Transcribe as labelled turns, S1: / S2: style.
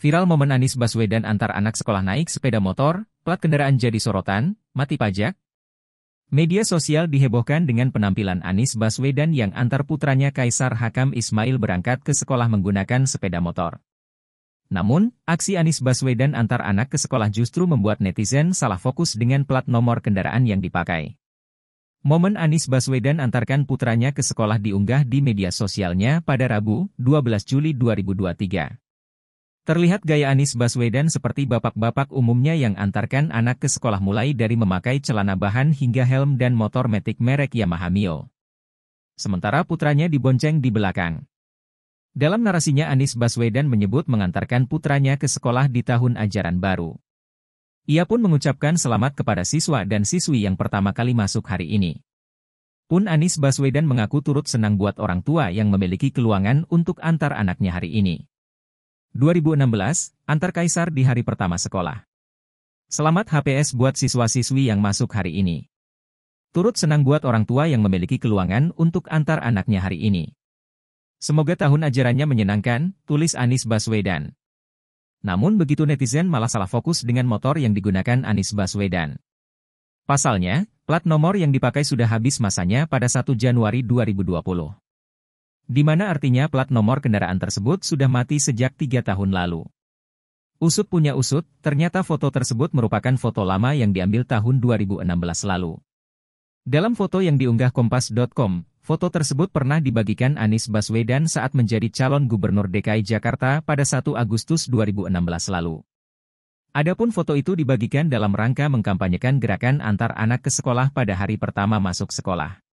S1: Viral momen Anies Baswedan antar anak sekolah naik sepeda motor, plat kendaraan jadi sorotan, mati pajak. Media sosial dihebohkan dengan penampilan Anies Baswedan yang antar putranya Kaisar Hakam Ismail berangkat ke sekolah menggunakan sepeda motor. Namun, aksi Anies Baswedan antar anak ke sekolah justru membuat netizen salah fokus dengan plat nomor kendaraan yang dipakai. Momen Anies Baswedan antarkan putranya ke sekolah diunggah di media sosialnya pada Rabu, 12 Juli 2023. Terlihat gaya Anies Baswedan seperti bapak-bapak umumnya yang antarkan anak ke sekolah mulai dari memakai celana bahan hingga helm dan motor metik merek Yamaha Mio. Sementara putranya dibonceng di belakang. Dalam narasinya Anies Baswedan menyebut mengantarkan putranya ke sekolah di tahun ajaran baru. Ia pun mengucapkan selamat kepada siswa dan siswi yang pertama kali masuk hari ini. Pun Anies Baswedan mengaku turut senang buat orang tua yang memiliki keluangan untuk antar anaknya hari ini. 2016, Antar Kaisar di hari pertama sekolah. Selamat HPS buat siswa-siswi yang masuk hari ini. Turut senang buat orang tua yang memiliki keluangan untuk antar anaknya hari ini. Semoga tahun ajarannya menyenangkan, tulis Anis Baswedan. Namun begitu netizen malah salah fokus dengan motor yang digunakan Anis Baswedan. Pasalnya, plat nomor yang dipakai sudah habis masanya pada 1 Januari 2020 di mana artinya plat nomor kendaraan tersebut sudah mati sejak tiga tahun lalu. Usut punya usut, ternyata foto tersebut merupakan foto lama yang diambil tahun 2016 lalu. Dalam foto yang diunggah kompas.com, foto tersebut pernah dibagikan Anies Baswedan saat menjadi calon gubernur DKI Jakarta pada 1 Agustus 2016 lalu. Adapun foto itu dibagikan dalam rangka mengkampanyekan gerakan antar anak ke sekolah pada hari pertama masuk sekolah.